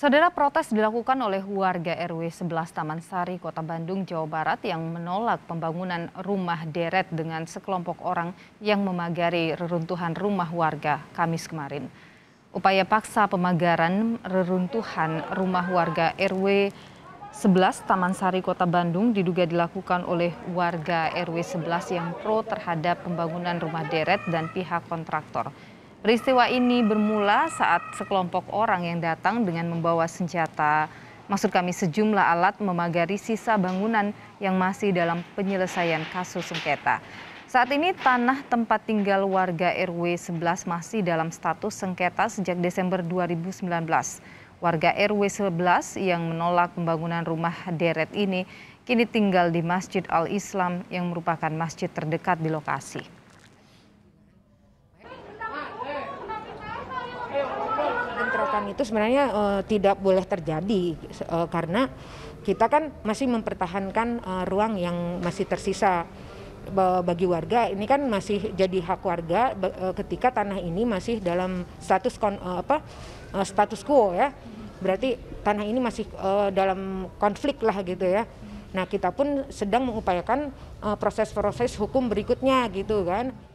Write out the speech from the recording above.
Saudara protes dilakukan oleh warga RW 11 Taman Sari, Kota Bandung, Jawa Barat yang menolak pembangunan rumah deret dengan sekelompok orang yang memagari reruntuhan rumah warga Kamis kemarin. Upaya paksa pemagaran reruntuhan rumah warga RW 11 Taman Sari Kota Bandung diduga dilakukan oleh warga RW 11 yang pro terhadap pembangunan rumah deret dan pihak kontraktor. Peristiwa ini bermula saat sekelompok orang yang datang dengan membawa senjata, maksud kami sejumlah alat memagari sisa bangunan yang masih dalam penyelesaian kasus sengketa. Saat ini tanah tempat tinggal warga RW 11 masih dalam status sengketa sejak Desember 2019. Warga RW 11 yang menolak pembangunan rumah deret ini kini tinggal di Masjid Al-Islam yang merupakan masjid terdekat di lokasi. penolakan itu sebenarnya e, tidak boleh terjadi e, karena kita kan masih mempertahankan e, ruang yang masih tersisa bagi warga ini kan masih jadi hak warga e, ketika tanah ini masih dalam status kon, e, apa e, status quo ya berarti tanah ini masih e, dalam konflik lah gitu ya nah kita pun sedang mengupayakan proses-proses uh, proses -proses hukum berikutnya gitu kan